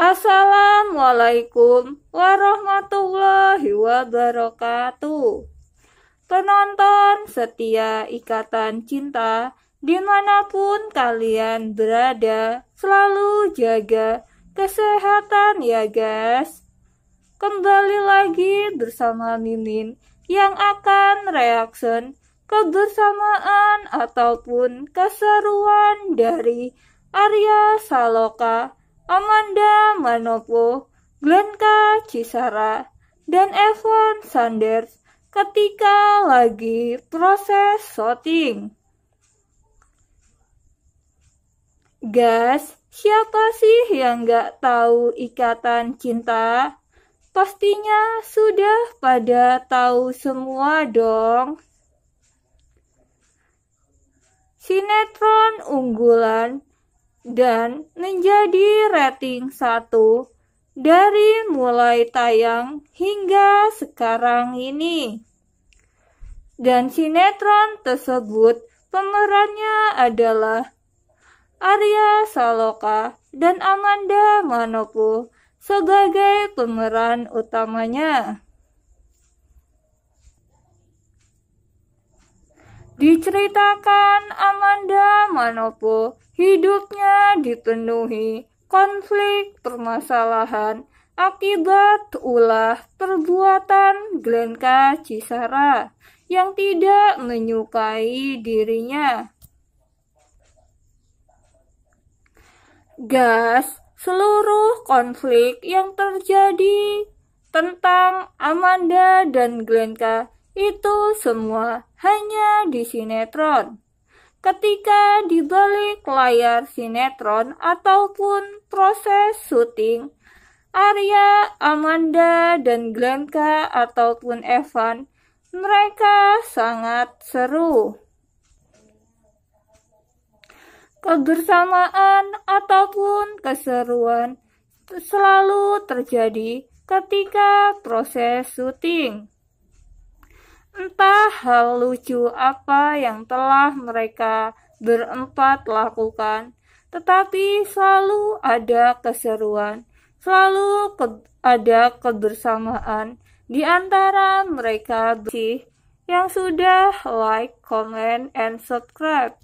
Assalamualaikum warahmatullahi wabarakatuh. Penonton setia Ikatan Cinta dimanapun kalian berada, selalu jaga kesehatan ya guys. Kembali lagi bersama Mimin yang akan reaction kebersamaan ataupun keseruan dari Arya Saloka Amanda Manopo, Glenka Cisara, dan Evan Sanders ketika lagi proses shooting. Gas, siapa sih yang gak tahu ikatan cinta? Pastinya sudah pada tahu semua dong. Sinetron unggulan dan menjadi rating 1 dari mulai tayang hingga sekarang ini. Dan sinetron tersebut pemerannya adalah Arya Saloka dan Amanda Manopo sebagai pemeran utamanya. Diceritakan Amanda Manopo hidupnya dipenuhi konflik permasalahan akibat ulah perbuatan Glenka Cisara yang tidak menyukai dirinya. Gas seluruh konflik yang terjadi tentang Amanda dan Glenka itu semua hanya di sinetron. Ketika di balik layar sinetron ataupun proses syuting, Arya, Amanda, dan Glenka ataupun Evan, mereka sangat seru. Kebersamaan ataupun keseruan selalu terjadi ketika proses syuting. Entah hal lucu apa yang telah mereka berempat lakukan, tetapi selalu ada keseruan, selalu ke ada kebersamaan di antara mereka Sih, yang sudah like, comment, and subscribe.